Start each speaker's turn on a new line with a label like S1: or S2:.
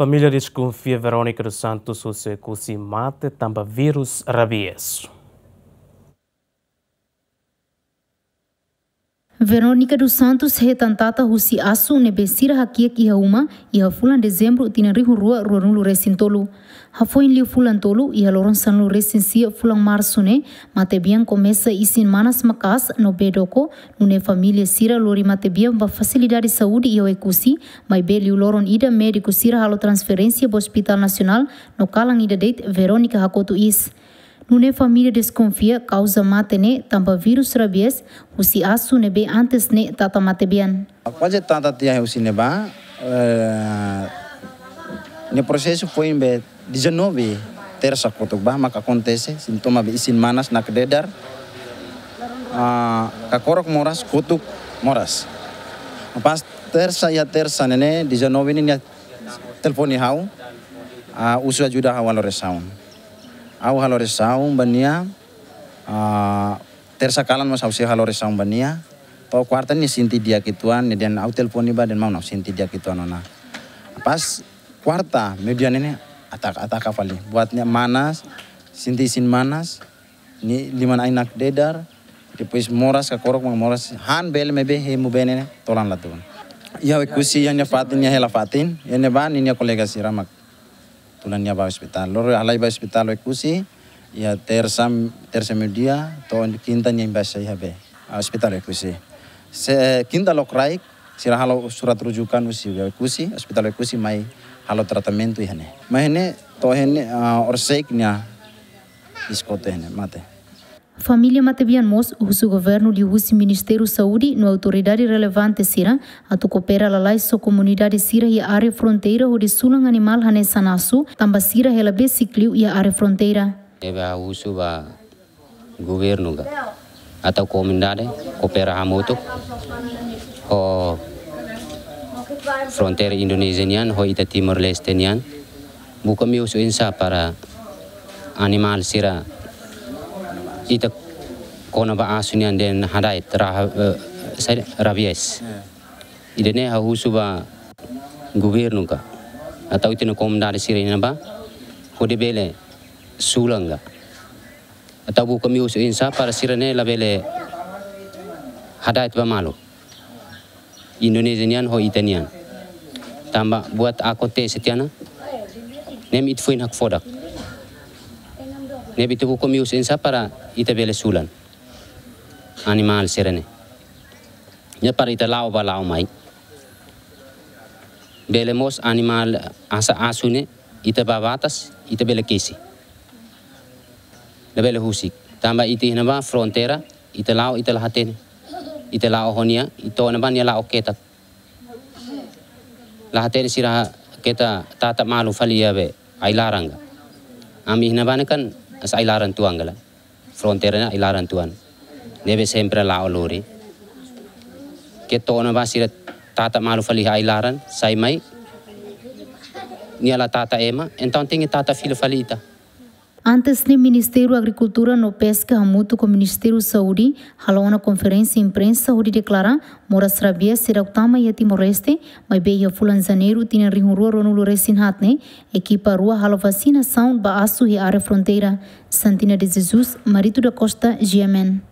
S1: Família desconfia Verónica dos Santos, o seu mate, também vírus rabies.
S2: Veronica dos Santos tata husi asu nebe sira hakia ki hauma iha fulan dezembro tina rihu rua ruanun resin tolu. Hafoin liu fulan tolu ihaloron loron san resin sia fulan marsu ne matebian komesa isin manas makas no bedoko nune família sira lori matebian ba saudi saúde iha ekusi mai be liu loron ida médico sira halo transferência bo hospital nasional no kalang ida date Veronica hakotu is. Nune família desconfia causa matene tamba virus rabies, husi asu nebe antes ne tata
S3: Apa je tata tia husi neba, ne proses foi em 19 kotok bah maka kontese sintoma be isin manas nak dedar. Eh, kakorok moras kotok moras. Pas tersa ya tersa nene 19 ini telponi hau, eh, usua juda lores sound au saung bania tersa tersakalan mas au si saung bania pau kuarta ni sinti dia kituan ni dan au telpon ni badan mau nak sinti dia kituan ona pas kuarta median ini atak atak kafali buatnya manas sinti sin manas ni liman ainak dedar pois moras ka korok mang moras han bel mebe he mu benene tolan latun ya kusi yang nyafatin ya helafatin fatin ya neban ini kolega siramak tunania ba hospital lor alai ba hospital ekusi ya tersam dia to kinta ni ba sai habe ah, hospital ekusi se kinta lokrai sira halo surat rujukan usi ekusi hospital ekusi mai halo tratamento ihane mahene to hene ah, orseiknya iskote hene mate
S2: Família Matebian Mos, o governo de Usi Ministério Saúde, no autoridade relevante Sira, a tu coopera lalai so comunidade Sira e área fronteira o de sulang animal hanesanasu, tamba Sira relabe cicliu e área fronteira.
S1: Eva uso ba governo ga, atau comunidade coopera hamutuk, o fronteira indonesianian ho ita Timor Leste nian, buka uso insa para animal Sira ita kona ba asunian den hadait ra eh, sai rabies idene ha husuba governo ka atau itene nukom dar sirina ba hode bele sulanga atau bu kami usu insa para la labele hadait ba malu Indonesianian ho itanian tamba buat aku setiana nem it hak fodak nebiti cu comius insa para ita bele sulan animal serene ne para ita lao ba lao mai bele mos animal asa asune ita ba batas ita bele kisi ne bele husik tamba iti hina ba frontera ita lao ita lahaten ita lao honia ito na ba nia lao ketak lahaten siraha kita tatap malu falia be ailaranga ami hina kan Asa ilaran tuan gala. Frontera na ilaran tuan. Nebe sempre la olori. Keto ona ba sira tata malu ha ilaran sai mai. Niala tata ema, então tem tata filho falita.
S2: Antes, o Ministério da Agricultura no pesca muito com o Ministério da Saúde, halou uma conferência imprensa onde declara mora Sarabia será o Tama e a Timor-Leste, mas bem a fulanzaneiro tinha rinhurua no Luresinhatne, equipa rua halou vacinação ba aço e área fronteira. Santina de Jesus, Marito da Costa, Giamen.